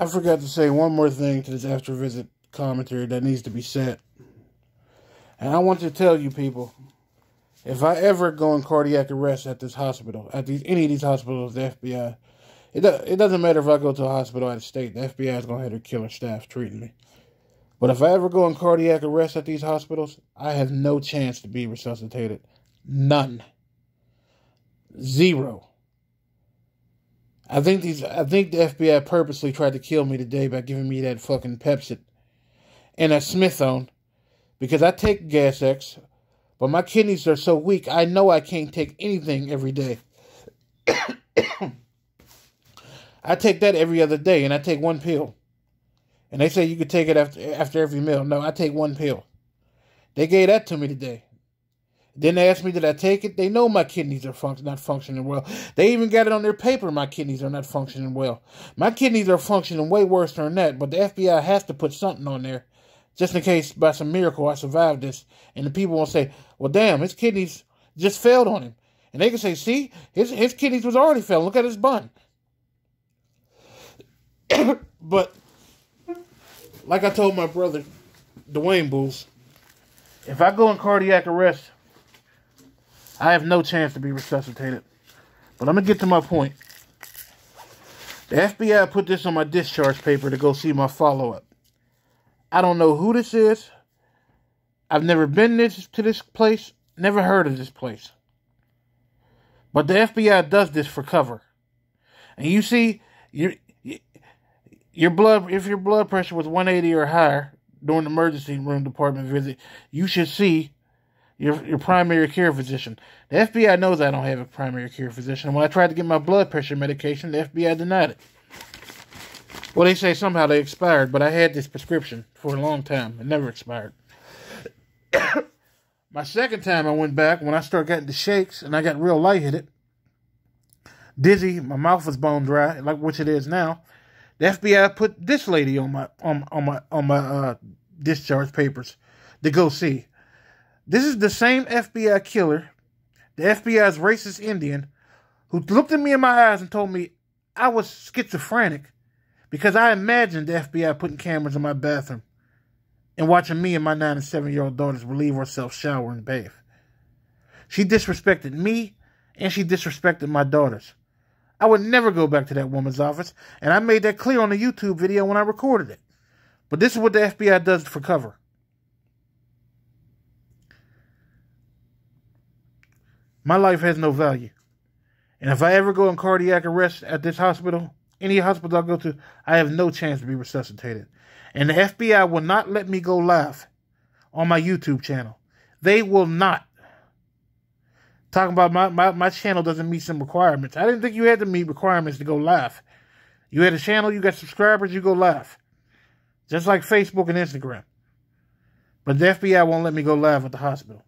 I forgot to say one more thing to this after visit commentary that needs to be said. And I want to tell you people, if I ever go in cardiac arrest at this hospital, at these any of these hospitals, the FBI, it, it doesn't matter if I go to a hospital out of state, the FBI is going to have their killer staff treating me. But if I ever go in cardiac arrest at these hospitals, I have no chance to be resuscitated. None. Zero. I think these I think the FBI purposely tried to kill me today by giving me that fucking Pepsi and a Smithone because I take Gas X, but my kidneys are so weak I know I can't take anything every day. I take that every other day and I take one pill. And they say you could take it after after every meal. No, I take one pill. They gave that to me today. Then they asked me, did I take it? They know my kidneys are not functioning well. They even got it on their paper, my kidneys are not functioning well. My kidneys are functioning way worse than that, but the FBI has to put something on there just in case by some miracle I survived this. And the people will say, well, damn, his kidneys just failed on him. And they can say, see, his, his kidneys was already failing. Look at his bun. but like I told my brother, Dwayne Bulls, if I go in cardiac arrest, I have no chance to be resuscitated. But I'm going to get to my point. The FBI put this on my discharge paper to go see my follow up. I don't know who this is. I've never been this, to this place, never heard of this place. But the FBI does this for cover. And you see, your, your blood if your blood pressure was 180 or higher during emergency room department visit, you should see your your primary care physician. The FBI knows I don't have a primary care physician. When I tried to get my blood pressure medication, the FBI denied it. Well, they say somehow they expired, but I had this prescription for a long time. It never expired. my second time I went back, when I started getting the shakes and I got real lightheaded, dizzy, my mouth was bone dry, like which it is now. The FBI put this lady on my on on my on my uh, discharge papers to go see. This is the same FBI killer, the FBI's racist Indian, who looked at me in my eyes and told me I was schizophrenic because I imagined the FBI putting cameras in my bathroom and watching me and my nine and seven year old daughters relieve ourselves, shower, and bathe. She disrespected me and she disrespected my daughters. I would never go back to that woman's office, and I made that clear on the YouTube video when I recorded it. But this is what the FBI does for cover. My life has no value. And if I ever go in cardiac arrest at this hospital, any hospital I go to, I have no chance to be resuscitated. And the FBI will not let me go live on my YouTube channel. They will not. Talking about my, my, my channel doesn't meet some requirements. I didn't think you had to meet requirements to go live. You had a channel, you got subscribers, you go live. Just like Facebook and Instagram. But the FBI won't let me go live at the hospital.